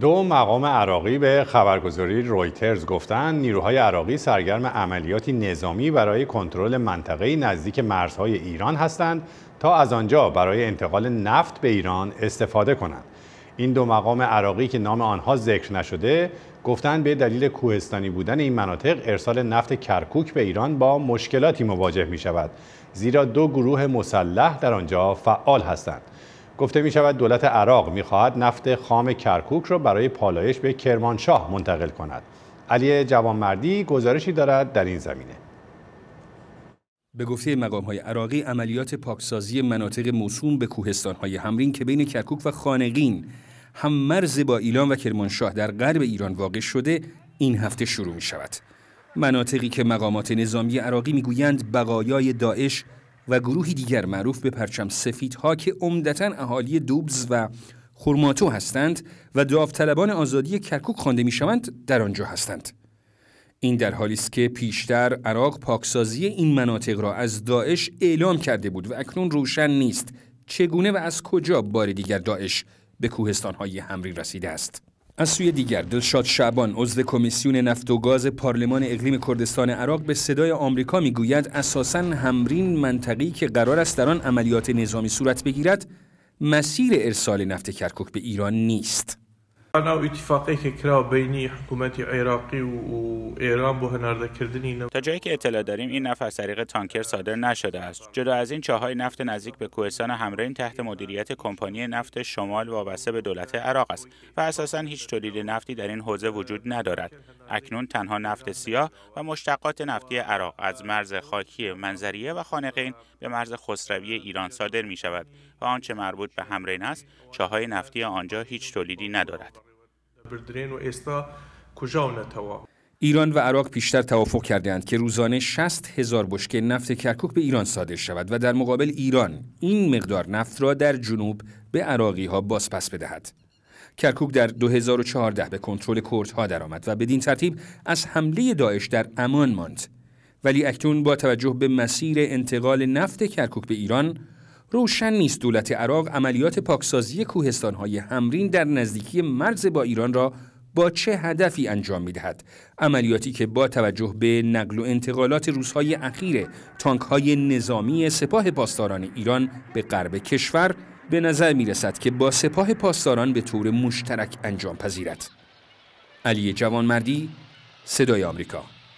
دو مقام عراقی به خبرگزاری رویترز گفتند نیروهای عراقی سرگرم عملیاتی نظامی برای کنترل منطقه نزدیک مرزهای ایران هستند تا از آنجا برای انتقال نفت به ایران استفاده کنند این دو مقام عراقی که نام آنها ذکر نشده گفتند به دلیل کوهستانی بودن این مناطق ارسال نفت کرکوک به ایران با مشکلاتی مواجه می شود زیرا دو گروه مسلح در آنجا فعال هستند گفته می شود دولت عراق می نفت خام کرکوک را برای پالایش به کرمانشاه منتقل کند. علی جوانمردی گزارشی دارد در این زمینه. به گفته مقام های عراقی عملیات پاکسازی مناطق موسوم به کوهستان های همرین که بین کرکوک و خانقین هم مرز با ایلان و کرمانشاه در غرب ایران واقع شده این هفته شروع می شود. مناطقی که مقامات نظامی عراقی میگویند بقایای داعش و گروهی دیگر معروف به پرچم ها که عمدتا اهالی دوبز و خورماتو هستند و داوطلبان آزادی کرکوک خوانده میشوند در آنجا هستند این در حالی است که پیشتر عراق پاکسازی این مناطق را از داعش اعلام کرده بود و اکنون روشن نیست چگونه و از کجا بار دیگر داعش به کوهستان های همری رسیده است از سوی دیگر دلشاد شعبان عضو کمیسیون نفت و گاز پارلمان اقلیم کردستان عراق به صدای آمریکا میگوید اساساً همرین منطقی که قرار است در آن عملیات نظامی صورت بگیرد مسیر ارسال نفت کرکوک به ایران نیست تا جایی که اطلاع داریم این نفت از طریق تانکر صادر نشده است جدا از این چاهای نفت نزدیک به کوهستان همرین تحت مدیریت کمپانی نفت شمال وابسته به دولت عراق است و اساسا هیچ تولید نفتی در این حوزه وجود ندارد اکنون تنها نفت سیاه و مشتقات نفتی عراق از مرز خاکی منظریه و خانقین به مرز خسروی ایران صادر می شود و آنچه مربوط به همرین است چاهای نفتی آنجا هیچ تولیدی ندارد. ایران و عراق پیشتر توافق کردند که روزانه 60 هزار بشکه نفت کرکوک به ایران صادر شود و در مقابل ایران این مقدار نفت را در جنوب به عراقی ها بازپس بدهد. کرکوک در 2014 به کنترل کردها درآمد و بدین ترتیب از حمله داعش در امان ماند ولی اکنون با توجه به مسیر انتقال نفت کرکوک به ایران روشن نیست دولت عراق عملیات پاکسازی کوهستانهای همرین در نزدیکی مرز با ایران را با چه هدفی انجام دهد؟ عملیاتی که با توجه به نقل و انتقالات روزهای اخیر تانکهای نظامی سپاه پاسداران ایران به غرب کشور به نظر می رسد که با سپاه پاسداران به طور مشترک انجام پذیرد. علی جوانمردی صدای آمریکا